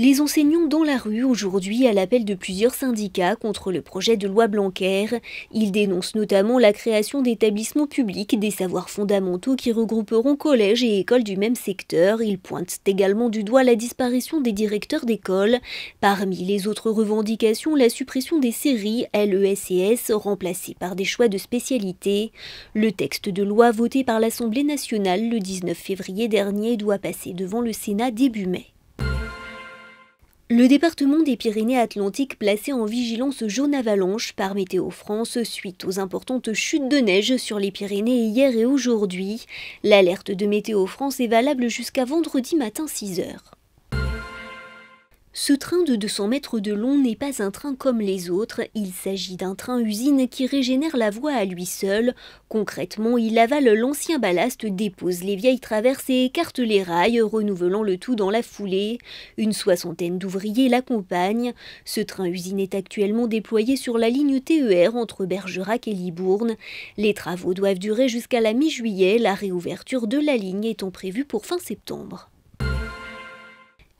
Les enseignants dans la rue aujourd'hui à l'appel de plusieurs syndicats contre le projet de loi Blanquer. Ils dénoncent notamment la création d'établissements publics des savoirs fondamentaux qui regrouperont collèges et écoles du même secteur. Ils pointent également du doigt la disparition des directeurs d'école. Parmi les autres revendications, la suppression des séries e e S remplacées par des choix de spécialité. Le texte de loi voté par l'Assemblée nationale le 19 février dernier doit passer devant le Sénat début mai. Le département des Pyrénées-Atlantiques placé en vigilance jaune avalanche par Météo France suite aux importantes chutes de neige sur les Pyrénées hier et aujourd'hui. L'alerte de Météo France est valable jusqu'à vendredi matin 6 h ce train de 200 mètres de long n'est pas un train comme les autres, il s'agit d'un train-usine qui régénère la voie à lui seul. Concrètement, il avale l'ancien ballast, dépose les vieilles traverses et écarte les rails, renouvelant le tout dans la foulée. Une soixantaine d'ouvriers l'accompagnent. Ce train-usine est actuellement déployé sur la ligne TER entre Bergerac et Libourne. Les travaux doivent durer jusqu'à la mi-juillet, la réouverture de la ligne étant prévue pour fin septembre.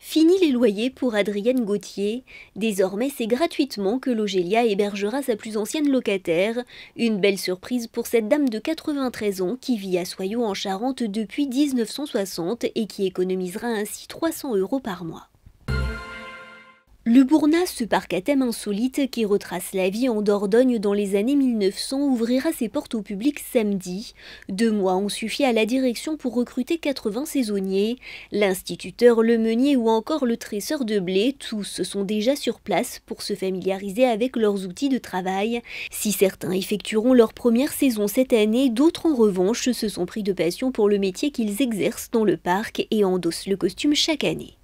Fini les loyers pour Adrienne Gauthier. Désormais, c'est gratuitement que l'Ogélia hébergera sa plus ancienne locataire. Une belle surprise pour cette dame de 93 ans qui vit à Soyaux en Charente depuis 1960 et qui économisera ainsi 300 euros par mois. Le Bourna, ce parc à thème insolite qui retrace la vie en Dordogne dans les années 1900, ouvrira ses portes au public samedi. Deux mois ont suffi à la direction pour recruter 80 saisonniers. L'instituteur, le meunier ou encore le tresseur de blé, tous sont déjà sur place pour se familiariser avec leurs outils de travail. Si certains effectueront leur première saison cette année, d'autres en revanche se sont pris de passion pour le métier qu'ils exercent dans le parc et endossent le costume chaque année.